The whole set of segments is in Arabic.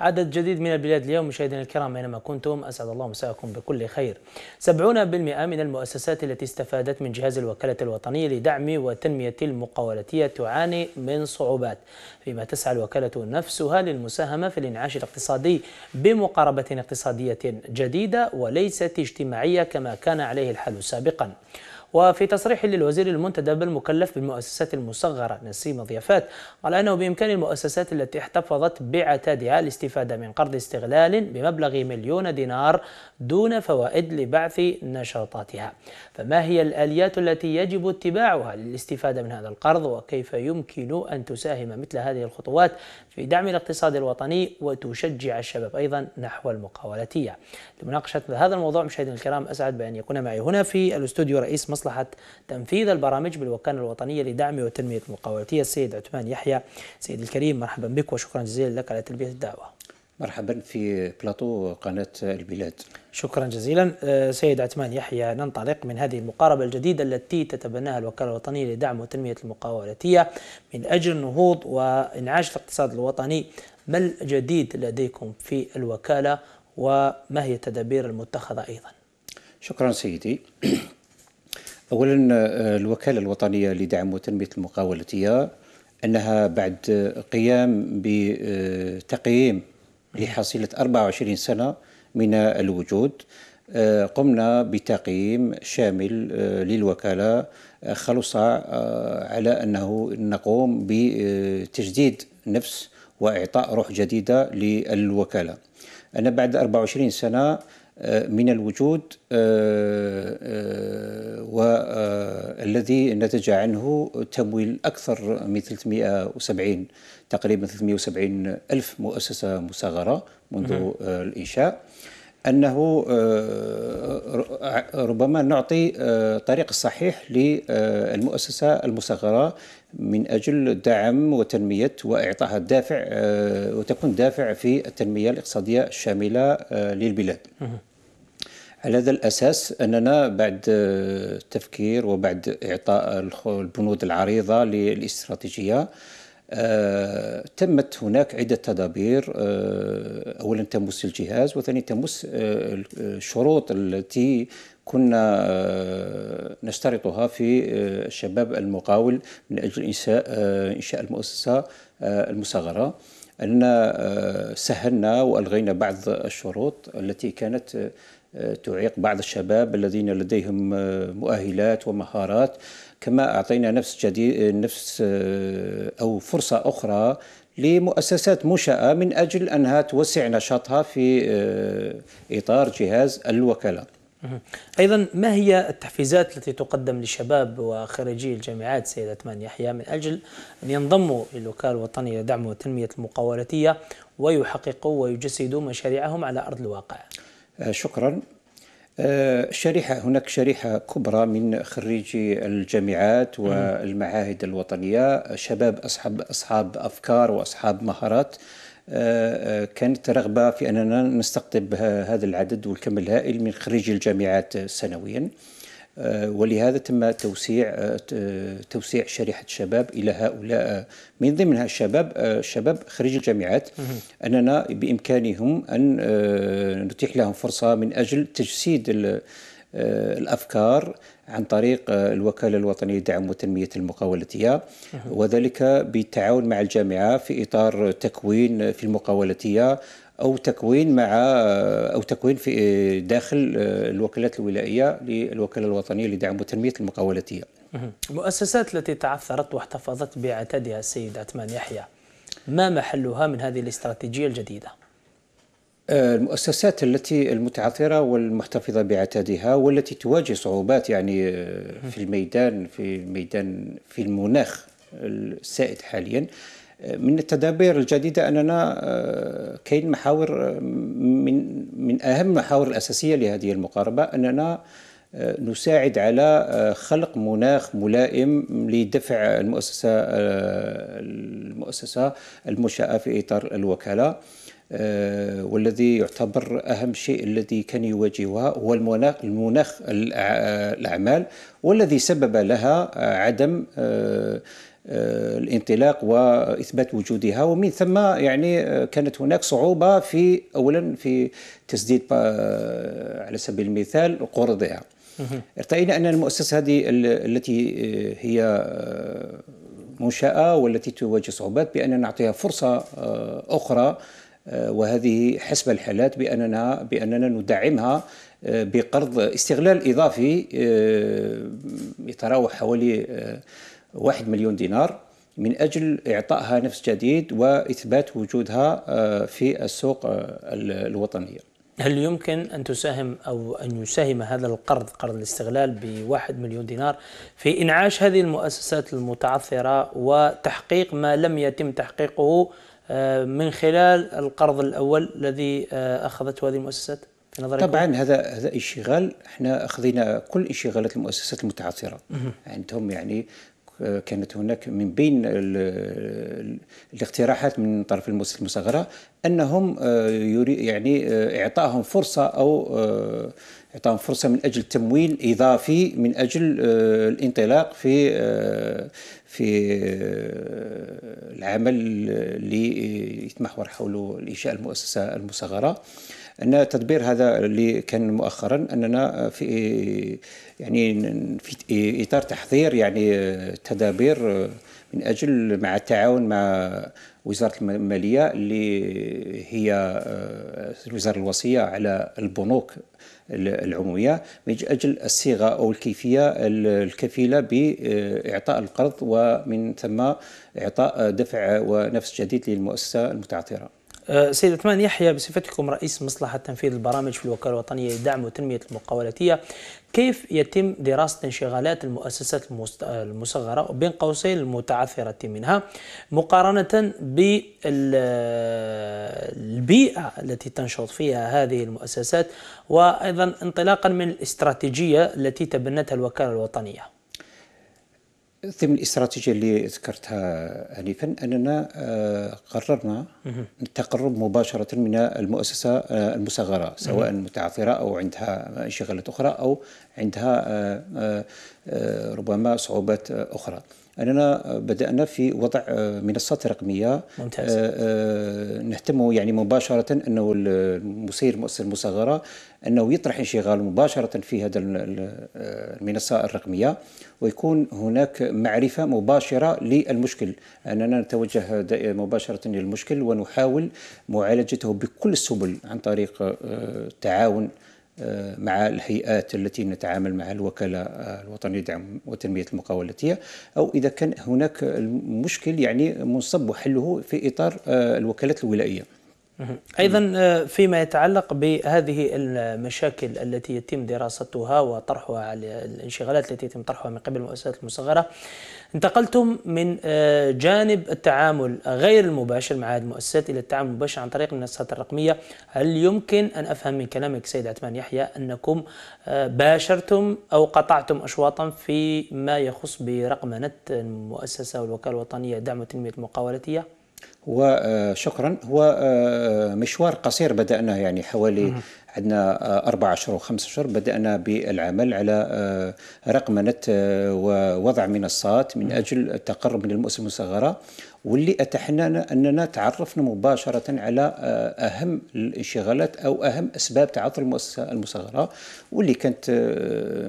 عدد جديد من البلاد اليوم مشاهدينا الكرام أينما كنتم أسعد الله مساءكم بكل خير 70% من المؤسسات التي استفادت من جهاز الوكالة الوطنية لدعم وتنمية المقاولاتية تعاني من صعوبات فيما تسعى الوكالة نفسها للمساهمة في الإنعاش الاقتصادي بمقاربة اقتصادية جديدة وليست اجتماعية كما كان عليه الحال سابقا وفي تصريح للوزير المنتدب المكلف بالمؤسسات المصغرة نسيم ضيافات قال أنه بإمكان المؤسسات التي احتفظت بعتادها الاستفادة من قرض استغلال بمبلغ مليون دينار دون فوائد لبعث نشاطاتها فما هي الآليات التي يجب اتباعها للاستفادة من هذا القرض وكيف يمكن أن تساهم مثل هذه الخطوات في دعم الاقتصاد الوطني وتشجع الشباب أيضا نحو المقاولتية لمناقشة هذا الموضوع مشاهدينا الكرام أسعد بأن يكون معي هنا في الاستوديو رئيس مصلحة مصلحة تنفيذ البرامج بالوكالة الوطنية لدعم وتنمية المقاولتية السيد عثمان يحيى سيد الكريم مرحبا بك وشكرا جزيلا لك على تلبية الدعوة مرحبا في بلاطو قناة البلاد شكرا جزيلا آه، سيد عثمان يحيى ننطلق من هذه المقاربة الجديدة التي تتبناها الوكالة الوطنية لدعم وتنمية المقاولتية من أجل النهوض وإنعاش الاقتصاد الوطني ما الجديد لديكم في الوكالة وما هي التدابير المتخذة أيضا شكرا سيدي اولا آه، الوكاله الوطنيه لدعم وتنميه المقاولاتيه انها بعد قيام بتقييم لحصيله 24 سنه من الوجود آه، قمنا بتقييم شامل آه، للوكاله خلص على انه نقوم بتجديد نفس واعطاء روح جديده للوكاله. انا بعد 24 سنه من الوجود آه، آه، والذي نتج عنه تمويل أكثر من 370 تقريبا 370 ألف مؤسسة مصغرة منذ آه، الإنشاء انه آه، ربما نعطي الطريق آه، الصحيح للمؤسسه المصغره من اجل دعم وتنميه واعطائها الدافع آه، وتكون دافع في التنميه الاقتصاديه الشامله للبلاد. على هذا الاساس اننا بعد التفكير وبعد اعطاء البنود العريضه للاستراتيجيه آه، تمت هناك عدة تدابير آه، أولا تمس الجهاز وثانيا تمس آه، الشروط التي كنا نشترطها في الشباب المقاول من أجل إنشاء المؤسسة المصغرة أن سهلنا وألغينا بعض الشروط التي كانت تعيق بعض الشباب الذين لديهم مؤهلات ومهارات كما أعطينا نفس جديد نفس آه، أو فرصة أخرى لمؤسسات منشأة من أجل أنها توسع نشاطها في آه، إطار جهاز الوكالة أيضا ما هي التحفيزات التي تقدم للشباب وخريجي الجامعات سيد عثمان يحيى من أجل أن ينضموا للوكالة الوطنية لدعم وتنمية المقاولاتية ويحققوا ويجسدوا مشاريعهم على أرض الواقع آه، شكرا آه، شريحة هناك شريحة كبرى من خريجي الجامعات والمعاهد الوطنية شباب أصحاب أصحاب أفكار وأصحاب مهارات آه، آه، كانت رغبة في أننا نستقطب هذا العدد والكم الهائل من خريجي الجامعات سنويا آه، ولهذا تم توسيع آه، آه، توسيع شريحه الشباب الى هؤلاء من ضمنها الشباب الشباب خريج الجامعات اننا بامكانهم ان نتيح لهم فرصه من اجل تجسيد الافكار عن طريق الوكاله الوطنيه لدعم وتنميه المقاولتيه وذلك بالتعاون مع الجامعه في اطار تكوين في المقاولتيه او تكوين مع او تكوين في داخل آه، الوكالات الولائيه للوكاله الوطنيه لدعم وتنميه المقاولاتيه. المؤسسات التي تعثرت واحتفظت بعتادها السيد عثمان يحيى ما محلها من هذه الاستراتيجيه الجديده؟ آه، المؤسسات التي المتعثرة والمحتفظة بعتادها والتي تواجه صعوبات يعني آه، في الميدان في الميدان في المناخ السائد حاليا من التدابير الجديدة أننا آه، كاين محاور آه، من من أهم المحاور الأساسية لهذه المقاربة أننا آه، نساعد على خلق مناخ ملائم لدفع المؤسسة المؤسسة المنشأة في إطار الوكالة والذي يعتبر أهم شيء الذي كان يواجهها هو المناخ, المناخ الأعمال والذي سبب لها عدم آه، الانطلاق واثبات وجودها ومن ثم يعني آه، كانت هناك صعوبه في اولا في تسديد آه، على سبيل المثال قروضها ارتئينا ان المؤسسه هذه التي هي منشاه والتي تواجه صعوبات بان نعطيها فرصه اخرى وهذه حسب الحالات باننا باننا ندعمها بقرض استغلال اضافي يتراوح حوالي واحد مليون دينار من أجل إعطائها نفس جديد وإثبات وجودها آه، في السوق آه، الوطنية هل يمكن أن تساهم أو أن يساهم هذا القرض قرض الاستغلال بواحد مليون دينار في إنعاش هذه المؤسسات المتعثرة وتحقيق ما لم يتم تحقيقه آه، من خلال القرض الأول الذي أخذته هذه المؤسسات؟ في نظرك؟ طبعا هذا هذا انشغال احنا اخذنا كل انشغالات المؤسسات المتعثره عندهم يعني كانت هناك من بين الاقتراحات من طرف المؤسسه المصغره انهم آه، يعني آه، اعطائهم فرصه او آه، اعطائهم فرصه من اجل تمويل اضافي من اجل الانطلاق في في العمل اللي يتمحور حول انشاء المؤسسه المصغره ان تدبير هذا اللي كان مؤخرا اننا في يعني في اطار تحضير يعني تدابير من اجل مع التعاون مع وزاره الماليه اللي هي الوزاره آه، الوصيه على البنوك العموميه من اجل الصيغه او الكيفيه الكفيله باعطاء القرض ومن ثم اعطاء دفع ونفس جديد للمؤسسه المتعثره. آه، سيد عثمان يحيى بصفتكم رئيس مصلحة تنفيذ البرامج في الوكالة الوطنية لدعم وتنمية المقاولاتية كيف يتم دراسة انشغالات المؤسسات المصغرة بين قوسين المتعثرة منها مقارنة بالبيئة التي تنشط فيها هذه المؤسسات وأيضا انطلاقا من الاستراتيجية التي تبنتها الوكالة الوطنية ضمن الاستراتيجيه اللي ذكرتها انفا اننا آه، قررنا التقرب مباشره من المؤسسه آه، المصغره سواء متعثره او عندها انشغالات اخرى او عندها آه، ربما صعوبات اخرى. اننا بدانا في وضع آه، منصات رقميه ممتاز. آه، آه، نهتم يعني مباشره انه المسير المؤسسه المصغره انه يطرح انشغال مباشره في هذا المنصه الرقميه ويكون هناك معرفه مباشره للمشكل اننا نتوجه مباشره للمشكل ونحاول معالجته بكل السبل عن طريق التعاون مع الهيئات التي نتعامل مع الوكالة الوطنية لدعم وتنمية المقاولة الذاتية أو إذا كان هناك مشكل يعني منصب وحله في إطار آه، الوكالات الولائية أيضا آه، فيما يتعلق بهذه المشاكل التي يتم دراستها وطرحها على الانشغالات التي يتم طرحها من قبل المؤسسات المصغرة انتقلتم من آه، جانب التعامل غير المباشر مع هذه المؤسسات الى التعامل المباشر عن طريق المنصات الرقميه، هل يمكن ان افهم من كلامك سيد عثمان يحيى انكم آه، باشرتم او قطعتم اشواطا في ما يخص برقمنه المؤسسه والوكاله الوطنيه لدعم وتنميه المقاولاتيه؟ وشكرا هو آه، مشوار قصير بدأناه يعني حوالي عندنا آه، أربع أشهر وخمس أشهر بدأنا بالعمل على آه، رقمنة آه، ووضع منصات من أجل التقرب من المؤسسة المصغرة واللي اتحنا أننا تعرفنا مباشرة على أهم الانشغالات أو أهم أسباب تعطل المؤسسة المصغرة واللي كانت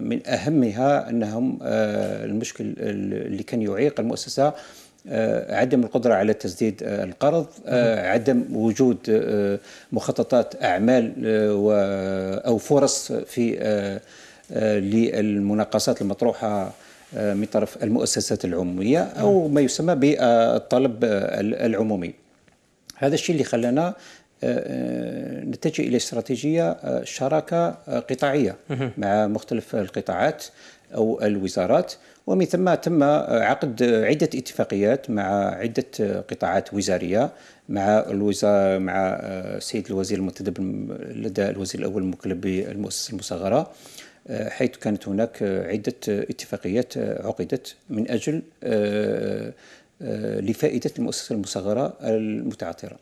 من أهمها أنهم المشكل اللي كان يعيق المؤسسة آه، عدم القدرة على تسديد آه، القرض آه، عدم وجود مخططات أعمال أو فرص في للمناقصات المطروحة من طرف المؤسسات العمومية أو ما يسمى بالطلب العمومي هذا الشيء اللي خلانا نتجه الى استراتيجيه شراكه قطاعيه مع مختلف القطاعات او الوزارات ومن ثم تم عقد عدة اتفاقيات مع عدة قطاعات وزارية مع الوزارة مع السيد آه، الوزير المنتدب لدى الوزير الأول المكلف بالمؤسسة المصغرة آه، حيث كانت هناك عدة اتفاقيات عقدت من أجل آه، لفائدة المؤسسة المصغرة المتعثرة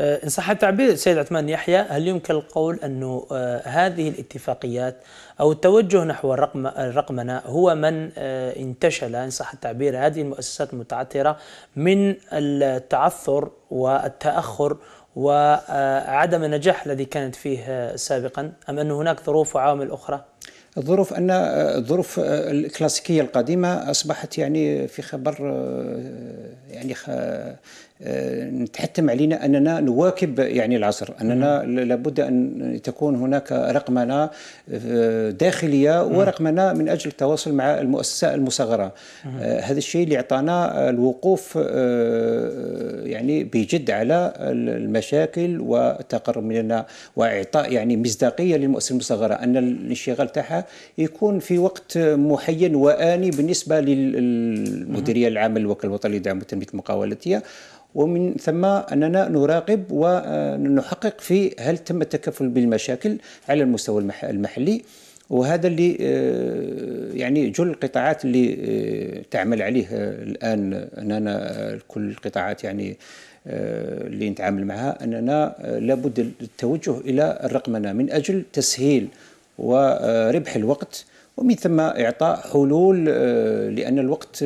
آه، إن صح التعبير سيد عثمان يحيى هل يمكن القول أن آه، هذه الاتفاقيات أو التوجه نحو الرقم الرقمنة هو من آه، انتشل إن صح التعبير هذه المؤسسات المتعثرة من التعثر والتأخر وعدم النجاح الذي كانت فيه سابقا أم أن هناك ظروف وعوامل أخرى؟ الظروف ان الظروف الكلاسيكيه القديمه اصبحت يعني في خبر يعني آه، نتحتم علينا اننا نواكب يعني العصر اننا لابد ان تكون هناك رقمنه آه، داخليه ورقمنه من اجل التواصل مع المؤسسه المصغره آه، هذا الشيء اللي اعطانا الوقوف يعني بجد على المشاكل والتقرب مننا واعطاء يعني مصداقيه للمؤسسه المصغره ان الانشغال تاعها يكون في وقت محين واني بالنسبه للمديريه العامه للوكاله الوطنيه لدعم التنميه المقاولاتيه ومن ثم أننا نراقب ونحقق في هل تم التكفل بالمشاكل على المستوى المحلي وهذا اللي آه، يعني جل القطاعات اللي آه، تعمل عليه آه، الان اننا كل القطاعات يعني اللي نتعامل معها اننا لابد التوجه الى الرقمنه من اجل تسهيل وربح الوقت ومن ثم اعطاء حلول لان الوقت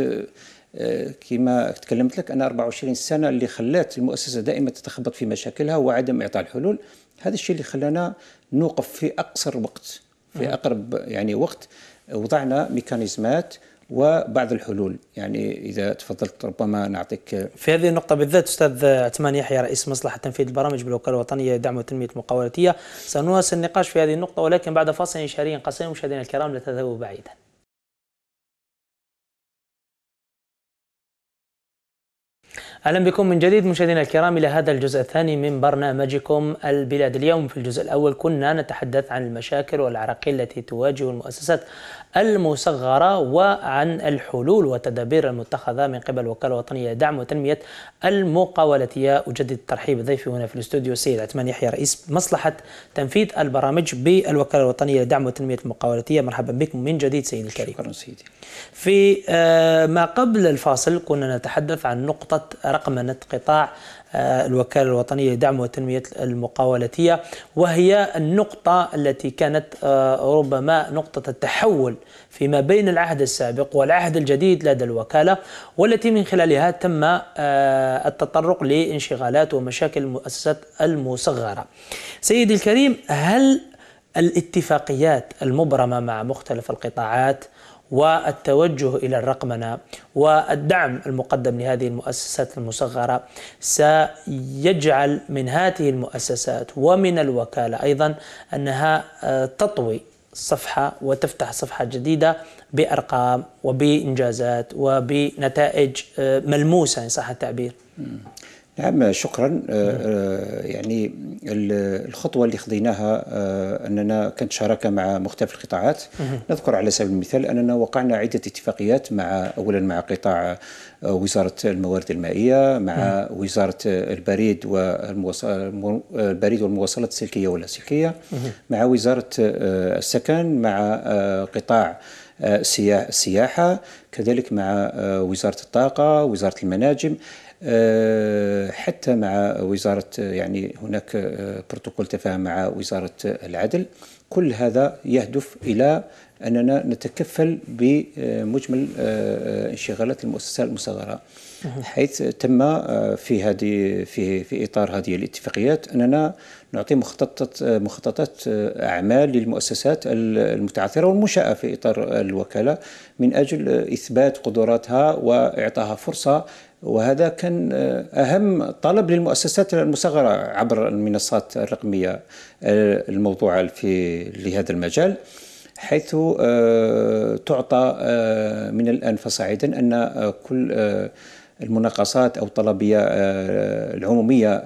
كما تكلمت لك أنا 24 سنة اللي خلات المؤسسة دائما تتخبط في مشاكلها وعدم إعطاء الحلول هذا الشيء اللي خلانا نوقف في أقصر وقت في أقرب يعني وقت وضعنا ميكانيزمات وبعض الحلول يعني اذا تفضلت ربما نعطيك في هذه النقطه بالذات استاذ عثمان يحيى رئيس مصلحه تنفيذ البرامج بالوكاله الوطنيه لدعم وتنميه المقاولاتيه سنواصل النقاش في هذه النقطه ولكن بعد فاصل شهري قصير مشاهدينا الكرام لا تذهبوا بعيدا اهلا بكم من جديد مشاهدينا الكرام الى هذا الجزء الثاني من برنامجكم البلاد اليوم في الجزء الاول كنا نتحدث عن المشاكل والعراقيل التي تواجه المؤسسات المصغرة وعن الحلول والتدابير المتخذة من قبل الوكالة الوطنية لدعم وتنمية المقاولاتية أجدد ترحيب ضيفي هنا في الاستوديو السيد عثمان يحيى رئيس مصلحة تنفيذ البرامج بالوكالة الوطنية لدعم وتنمية المقاولاتية مرحبا بكم من جديد سيد الكريم شكرا سيدي في آه، ما قبل الفاصل كنا نتحدث عن نقطة رقمنة قطاع آه، الوكالة الوطنية لدعم وتنمية المقاولاتية وهي النقطة التي كانت آه، ربما نقطة التحول فيما بين العهد السابق والعهد الجديد لدى الوكالة والتي من خلالها تم آه، التطرق لانشغالات ومشاكل المؤسسات المصغرة سيدي الكريم هل الاتفاقيات المبرمة مع مختلف القطاعات والتوجه الى الرقمنه والدعم المقدم لهذه المؤسسات المصغره سيجعل من هذه المؤسسات ومن الوكاله ايضا انها آه، تطوي صفحه وتفتح صفحه جديده بارقام وبانجازات وبنتائج آه، ملموسه ان صح التعبير. نعم شكرا آه، نعم. آه، يعني الخطوه اللي خضيناها آه، اننا كانت شراكه مع مختلف القطاعات نذكر على سبيل المثال اننا وقعنا عده اتفاقيات مع اولا مع قطاع وزاره الموارد المائيه مع وزاره البريد البريد والمواصلات السلكيه واللاسلكيه مع وزاره السكن مع قطاع السياحه كذلك مع وزاره الطاقه وزاره المناجم آه، حتى مع وزارة يعني هناك آه، بروتوكول تفاهم مع وزارة العدل كل هذا يهدف إلى أننا نتكفل بمجمل آه، انشغالات المؤسسة المصغرة حيث تم في هذه في في اطار هذه الاتفاقيات اننا نعطي مخططات مخططات اعمال للمؤسسات المتعثره والمنشاه في اطار الوكاله من اجل اثبات قدراتها واعطائها فرصه وهذا كان أهم طلب للمؤسسات المصغرة عبر المنصات الرقمية آه، الموضوعة في لهذا المجال حيث آه، تعطى آه، من الآن فصاعدا أن كل المناقصات او الطلبيه العموميه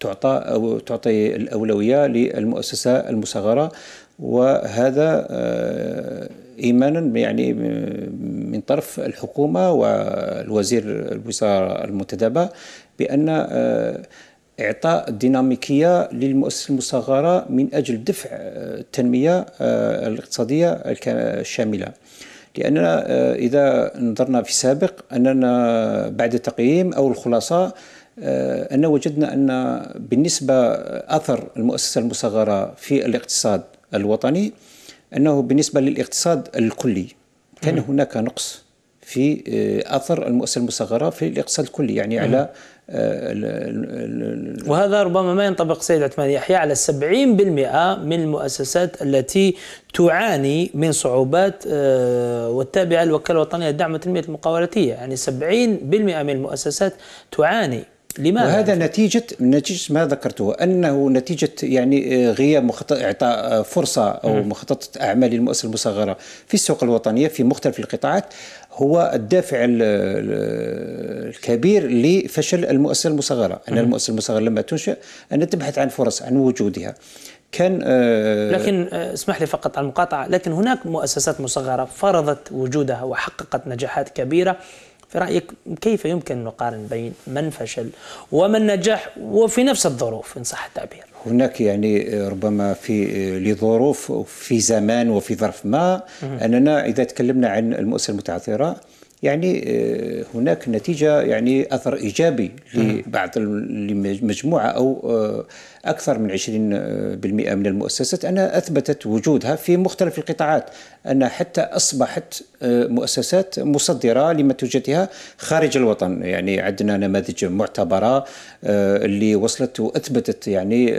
تعطى او تعطي الاولويه للمؤسسه المصغره وهذا ايمانا يعني من طرف الحكومة والوزير الوزارة المنتدبة بأن آه، إعطاء ديناميكية للمؤسسة المصغرة من أجل دفع آه، التنمية آه، الاقتصادية الشاملة لأننا إذا نظرنا في السابق أننا بعد التقييم أو الخلاصة أن وجدنا أن بالنسبة أثر المؤسسة المصغرة في الاقتصاد الوطني أنه بالنسبة للاقتصاد الكلي كان هناك نقص في آه، اثر المؤسسه المصغره في الاقتصاد الكلي يعني مم. على آه، وهذا ربما ما ينطبق سيد عثمان يحيى على 70% من المؤسسات التي تعاني من صعوبات آه، والتابعه للوكاله الوطنيه للدعم والتنميه المقاولاتيه يعني 70% من المؤسسات تعاني لماذا؟ وهذا نتيجة نتيجة ما ذكرته أنه نتيجة يعني آه، غياب مخطط إعطاء آه، فرصة أو مخططة أعمال المؤسسة المصغرة في السوق الوطنية في مختلف القطاعات هو الدافع الكبير لفشل المؤسسة المصغرة أن المؤسسة المصغرة لما تنشأ أن تبحث عن فرص عن وجودها كان آه لكن آه، اسمح لي فقط على المقاطعة لكن هناك مؤسسات مصغرة فرضت وجودها وحققت نجاحات كبيرة في رأيك كيف يمكن أن نقارن بين من فشل ومن نجح وفي نفس الظروف إن صح التعبير هناك يعني ربما في لظروف في زمان وفي ظرف ما أننا إذا تكلمنا عن المؤسسة المتعثرة يعني آه، هناك نتيجة يعني أثر إيجابي لبعض لمجموعة أو آه، أكثر من 20% آه، من المؤسسات أنها أثبتت وجودها في مختلف القطاعات أنها حتى أصبحت مؤسسات مصدرة لمنتوجاتها خارج الوطن يعني عندنا نماذج معتبرة اللي وصلت وأثبتت يعني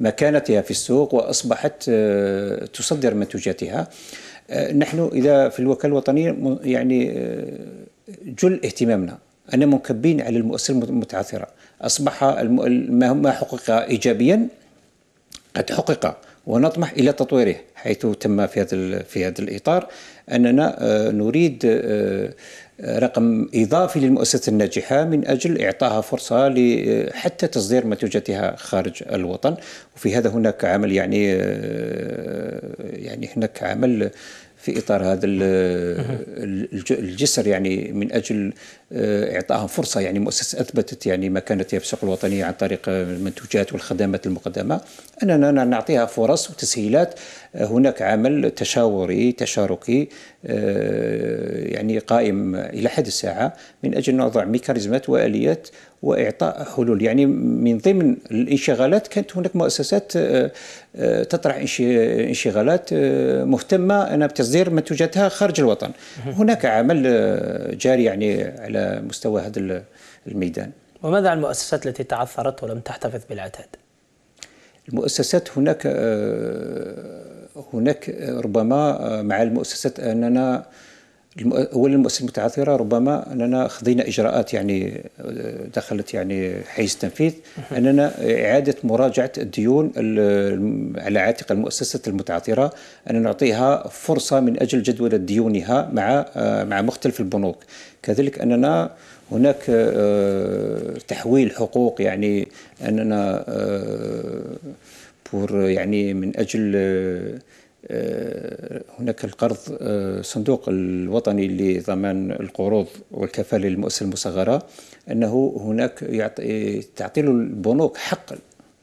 مكانتها في السوق وأصبحت تصدر منتوجاتها آه، نحن إذا في الوكالة الوطنية يعني آه، جل اهتمامنا أننا منكبين على المؤسسة المتعثرة أصبح ما حقق إيجابيا قد حقق ونطمح الى تطويره حيث تم في هذا في هذا الاطار اننا آه، نريد آه، آه، رقم اضافي للمؤسسه الناجحه من اجل اعطائها فرصه حتى تصدير منتوجاتها خارج الوطن وفي هذا هناك عمل يعني يعني هناك عمل في اطار هذا الجسر يعني من اجل آه، اعطائهم فرصه يعني مؤسسه اثبتت يعني مكانتها في السوق الوطنيه عن طريق المنتوجات والخدمات المقدمه اننا نعطيها فرص وتسهيلات هناك عمل تشاوري تشاركي آه، يعني قائم إلى حد الساعة من أجل نوضع ميكانيزمات وآليات واعطاء حلول يعني من ضمن الانشغالات كانت هناك مؤسسات آه، آه، تطرح انشغالات مهتمه انا بتصدير منتوجاتها خارج الوطن هناك عمل جاري يعني على مستوى هذا الميدان وماذا عن المؤسسات التي تعثرت ولم تحتفظ بالعتاد المؤسسات هناك آه، هناك آه، ربما آه، مع المؤسسات اننا اولا المؤسسات المتعثره ربما اننا خذينا اجراءات يعني دخلت يعني حيز التنفيذ اننا اعاده مراجعه الديون على عاتق المؤسسات المتعثره ان نعطيها فرصه من اجل جدول ديونها مع مع مختلف البنوك كذلك اننا هناك آه، تحويل حقوق يعني اننا بور آه، يعني من اجل آه، هناك القرض صندوق الوطني لضمان القروض والكفاله للمؤسسه المصغره انه هناك يعطي تعطي له البنوك حق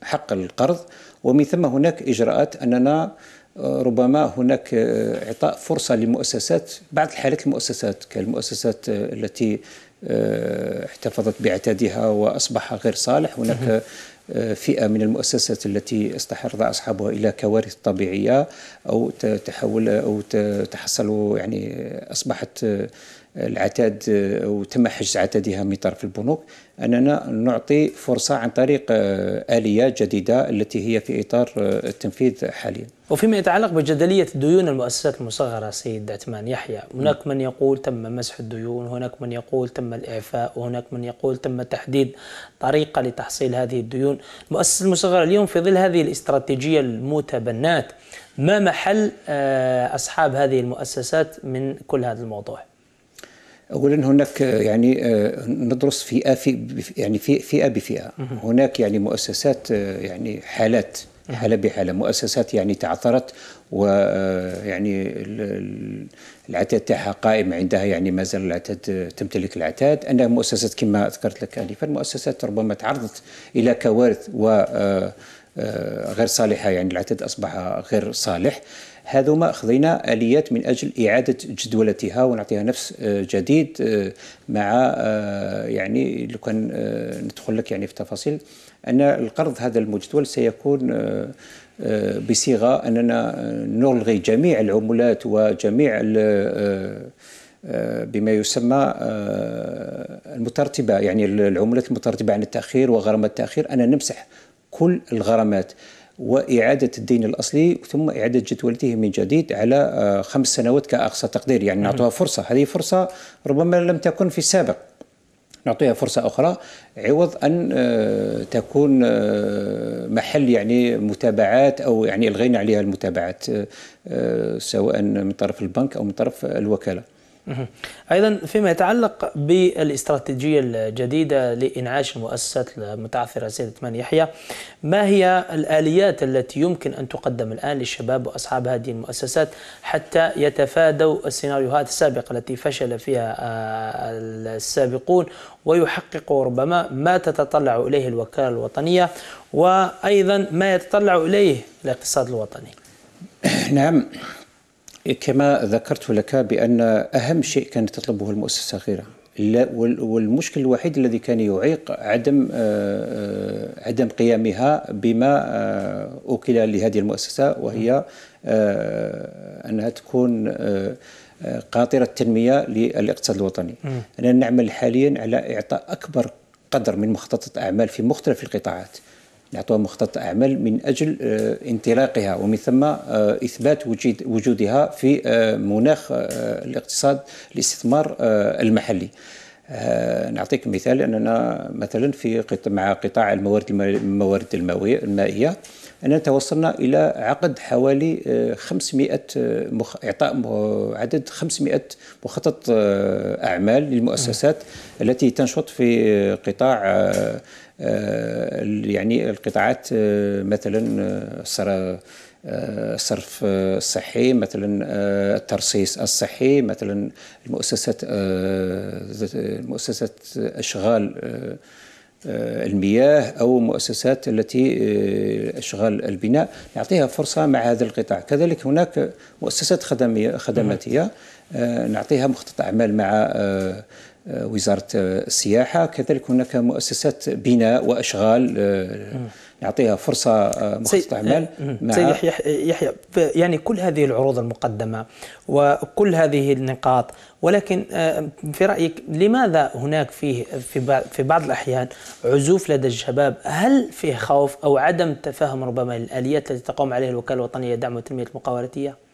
حق القرض ومن ثم هناك اجراءات اننا ربما هناك اعطاء فرصه للمؤسسات بعض الحالات المؤسسات كالمؤسسات التي آه، احتفظت بعتادها وأصبح غير صالح هناك آه، فئة من المؤسسات التي استحرض أصحابها إلى كوارث طبيعية أو تحول أو تحصلوا يعني أصبحت آه، العتاد آه، وتم حجز عتادها من طرف البنوك اننا نعطي فرصه عن طريق آه، اليه جديده التي هي في اطار آه، التنفيذ حاليا. وفيما يتعلق بجدليه ديون المؤسسات المصغره سيد عثمان يحيى، هناك من يقول تم مسح الديون، هناك من يقول تم الاعفاء، وهناك من يقول تم تحديد طريقه لتحصيل هذه الديون، المؤسسه المصغره اليوم في ظل هذه الاستراتيجيه المتبنات ما محل اصحاب هذه المؤسسات من كل هذا الموضوع؟ اولا هناك يعني آه، ندرس فئه في يعني فئه بفئه هناك يعني مؤسسات آه، يعني حالات حالة بحالة مؤسسات يعني تعثرت ويعني آه، العتاد تاعها قائم عندها يعني ما زال العتاد تمتلك العتاد أنها مؤسسات كما ذكرت لك آنفا مؤسسات ربما تعرضت إلى كوارث و غير صالحة يعني العتاد أصبح غير صالح هذوما خذينا اليات من اجل اعاده جدولتها ونعطيها نفس آه، جديد آه، مع آه، يعني لو كان ندخل لك يعني في تفاصيل ان القرض هذا المجدول سيكون بصيغه اننا نلغي جميع العمولات وجميع بما يسمى المترتبه يعني العملات المترتبه عن التاخير وغرامه التاخير انا نمسح كل الغرامات وإعادة الدين الأصلي ثم إعادة جدولته من جديد على آه، خمس سنوات كأقصى تقدير يعني نعم. نعطوها فرصة هذه فرصة ربما لم تكن في السابق نعطيها فرصة أخرى عوض أن آه، تكون آه، محل يعني متابعات أو يعني الغينا عليها المتابعات سواء من طرف البنك أو من طرف الوكالة ايضا فيما يتعلق بالاستراتيجيه الجديده لانعاش المؤسسات المتعثره سيد ثمان يحيى ما هي الاليات التي يمكن ان تقدم الان للشباب واصحاب هذه المؤسسات حتى يتفادوا السيناريوهات السابقه التي فشل فيها آه، السابقون ويحققوا ربما ما تتطلع اليه الوكاله الوطنيه وايضا ما يتطلع اليه الاقتصاد الوطني نعم كما ذكرت لك بأن أهم شيء كانت تطلبه المؤسسة الصغيرة والمشكل الوحيد الذي كان يعيق عدم آه، آه، عدم قيامها بما آه، أوكل لهذه المؤسسة وهي أنها تكون قاطرة التنمية للاقتصاد الوطني أنا نعمل حاليا على إعطاء أكبر قدر من مخططات أعمال في مختلف القطاعات نعطوها مخطط اعمال من اجل آه، انطلاقها ومن ثم آه، اثبات وجودها في آه، مناخ الاقتصاد الاستثمار المحلي نعطيك مثال اننا مثلا في مع قطاع الموارد الموارد المائيه اننا توصلنا الى عقد حوالي 500 مخ... اعطاء عدد 500 مخطط اعمال للمؤسسات التي تنشط في قطاع آه، يعني القطاعات آه، مثلا الصرف آه، الصحي مثلا الترصيص الصحي مثلا المؤسسات مؤسسات اشغال المياه او مؤسسات التي اشغال البناء نعطيها فرصه مع هذا القطاع كذلك هناك مؤسسات خدميه خدماتيه نعم. نعطيها مخطط اعمال مع آه، وزاره السياحه كذلك هناك مؤسسات بناء واشغال آه، نعطيها فرصه آه، مخصصه اعمال سيد يحيى يعني كل هذه العروض المقدمه وكل هذه النقاط ولكن في رايك لماذا هناك فيه في في بعض الاحيان عزوف لدى الشباب هل فيه خوف او عدم تفهم ربما الآليات التي تقوم عليها الوكاله الوطنيه لدعم وتنميه المقاولاتيه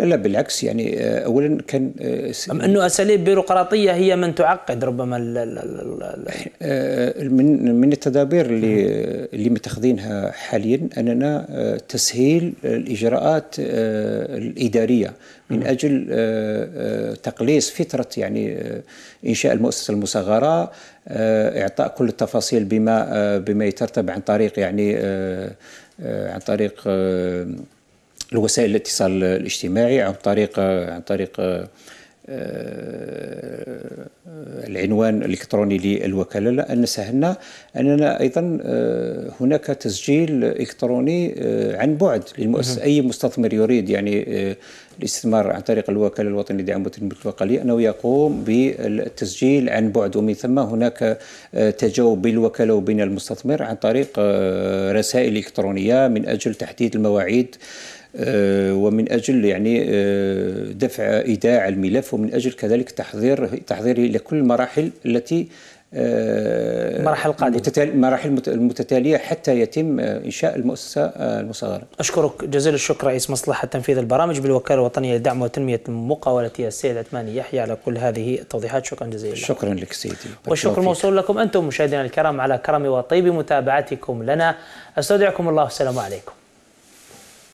لا لا بالعكس يعني آه، اولا كان آه، ام انه اساليب بيروقراطيه هي من تعقد ربما ال ال ال آه، من من التدابير اللي اللي متخذينها حاليا اننا تسهيل الاجراءات الاداريه من اجل تقليص فتره يعني انشاء المؤسسه المصغره اعطاء كل التفاصيل بما بما يترتب عن طريق يعني عن طريق الوسائل الاتصال الاجتماعي عن طريق عن طريق آه، آه، العنوان الالكتروني للوكاله ان سهلنا اننا ايضا آه، هناك تسجيل الكتروني عن بعد للمؤسسه اي مستثمر يريد يعني الاستثمار عن طريق الوكاله الوطنيه لدعم وتنميه الوكاليه انه يقوم بالتسجيل عن بعد ومن ثم هناك تجاوب بين الوكاله وبين المستثمر عن طريق رسائل الكترونيه من اجل تحديد المواعيد آه، ومن اجل يعني آه، دفع ايداع الملف ومن اجل كذلك تحضير تحضيره لكل المراحل التي آه، المراحل القادمه المراحل المتتاليه حتى يتم انشاء المؤسسه المصغره. اشكرك جزيل الشكر رئيس مصلحه تنفيذ البرامج بالوكاله الوطنيه لدعم وتنميه المقاولاتيه السيد عثمان يحيى على كل هذه التوضيحات شكرا جزيلا. شكرا لك سيدي. والشكر موصول لكم انتم مشاهدينا الكرام على كرم وطيب متابعتكم لنا استودعكم الله والسلام عليكم.